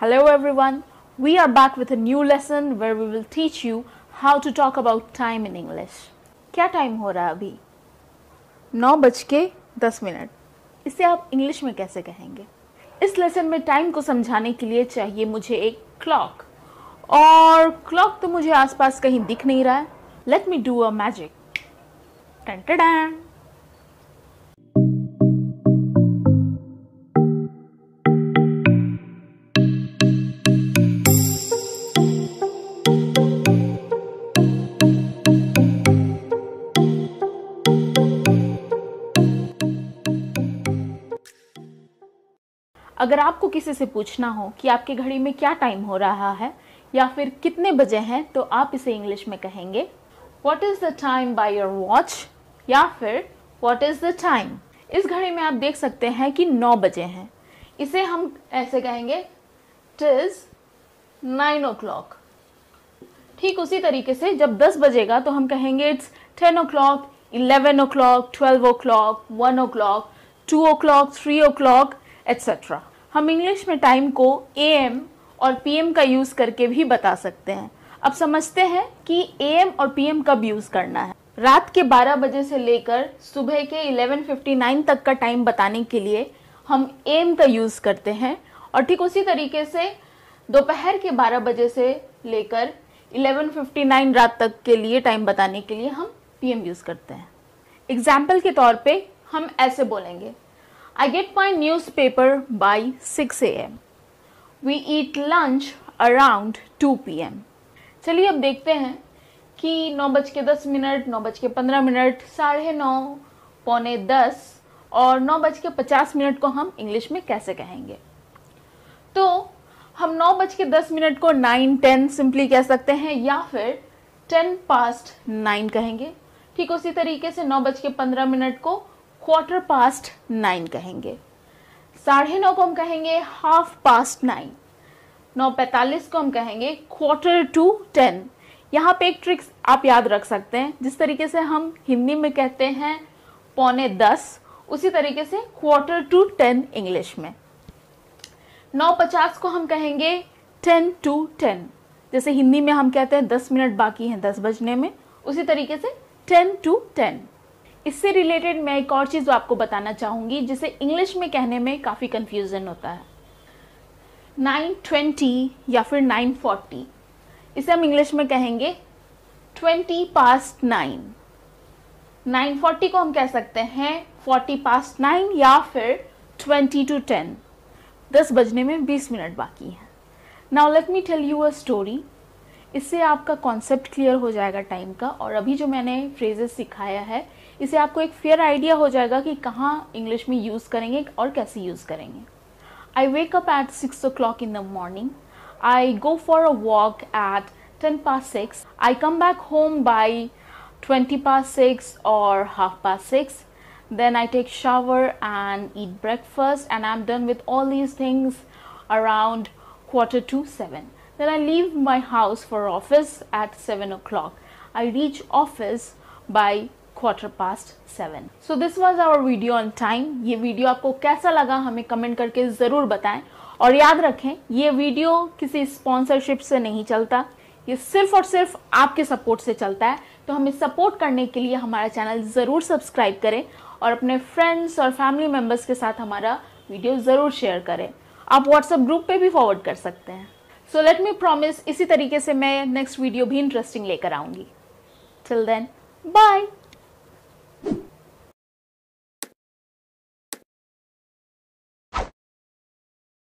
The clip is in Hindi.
Hello everyone, we are back with a new lesson where we will teach you how to talk about time in English. क्या टाइम हो रहा है अभी नौ बज के दस मिनट इसे आप इंग्लिश में कैसे कहेंगे इस लेसन में टाइम को समझाने के लिए चाहिए मुझे एक क्लॉक और क्लॉक तो मुझे आसपास कहीं दिख नहीं रहा है let me do a magic टन टन अगर आपको किसी से पूछना हो कि आपकी घड़ी में क्या टाइम हो रहा है या फिर कितने बजे हैं तो आप इसे इंग्लिश में कहेंगे what is the time by your watch या फिर वॉट इज़ द टाइम इस घड़ी में आप देख सकते हैं कि नौ बजे हैं इसे हम ऐसे कहेंगे टिज नाइन ओ क्लॉक ठीक उसी तरीके से जब दस बजेगा तो हम कहेंगे it's ten o'clock eleven o'clock twelve o'clock one o'clock two o'clock three o'clock etcetera हम इंग्लिश में टाइम को ए एम और पी एम का यूज़ करके भी बता सकते हैं अब समझते हैं कि ए एम और पी एम कब यूज़ करना है रात के 12 बजे से लेकर सुबह के 11:59 तक का टाइम बताने के लिए हम ए एम का यूज़ करते हैं और ठीक उसी तरीके से दोपहर के 12 बजे से लेकर 11:59 रात तक के लिए टाइम बताने के लिए हम पी एम यूज़ करते हैं एग्जाम्पल के तौर पे हम ऐसे बोलेंगे I get my newspaper by 6 a.m. We eat lunch around 2 p.m. चलिए अब देखते हैं कि नौ बज के दस मिनट नौ बज के पंद्रह मिनट साढ़े नौ पौने दस और नौ बज के पचास मिनट को हम इंग्लिश में कैसे कहेंगे तो हम नौ बज के दस मिनट को नाइन टेन सिंपली कह सकते हैं या फिर टेन पास्ट नाइन कहेंगे ठीक उसी तरीके से नौ बज के पंद्रह मिनट को क्वार्टर पास्ट नाइन कहेंगे साढ़े नौ को हम कहेंगे हाफ पास्ट नाइन नौ पैंतालीस को हम कहेंगे क्वार्टर टू टेन यहाँ पे एक ट्रिक्स आप याद रख सकते हैं जिस तरीके से हम हिंदी में कहते हैं पौने दस उसी तरीके से क्वार्टर टू टेन इंग्लिश में नौ पचास को हम कहेंगे टेन टू टेन जैसे हिंदी में हम कहते हैं दस मिनट बाकी हैं दस बजने में उसी तरीके से टेन टू टेन इससे रिलेटेड मैं एक और चीज़ आपको बताना चाहूँगी जिसे इंग्लिश में कहने में काफ़ी कन्फ्यूज़न होता है 920 या फिर 940 इसे हम इंग्लिश में कहेंगे 20 पास्ट नाइन 940 को हम कह सकते हैं 40 पास्ट नाइन या फिर 20 टू 10 10 बजने में 20 मिनट बाकी है now let me tell you a story इससे आपका कॉन्सेप्ट क्लियर हो जाएगा टाइम का और अभी जो मैंने फ्रेजेस सिखाया है इसे आपको एक फेयर आइडिया हो जाएगा कि कहाँ इंग्लिश में यूज़ करेंगे और कैसे यूज़ करेंगे I wake up at six o'clock in the morning I go for a walk at ten past six I come back home by twenty past six और half past six then I take shower and eat breakfast and I am done with all these things around quarter to seven then I leave my house for office at seven o'clock I reach office by quarter past seven so this was our video on time ये वीडियो आपको कैसा लगा हमें कमेंट करके ज़रूर बताएं और याद रखें ये वीडियो किसी स्पॉन्सरशिप से नहीं चलता ये सिर्फ और सिर्फ आपके सपोर्ट से चलता है तो हमें सपोर्ट करने के लिए हमारा चैनल ज़रूर सब्सक्राइब करें और अपने फ्रेंड्स और फैमिली मेंबर्स के साथ हमारा वीडियो ज़रूर शेयर करें आप व्हाट्सएप ग्रुप पे भी फॉरवर्ड कर सकते हैं सो लेट मी प्रॉमिस इसी तरीके से मैं नेक्स्ट वीडियो भी इंटरेस्टिंग लेकर आऊंगी टिल देन बाय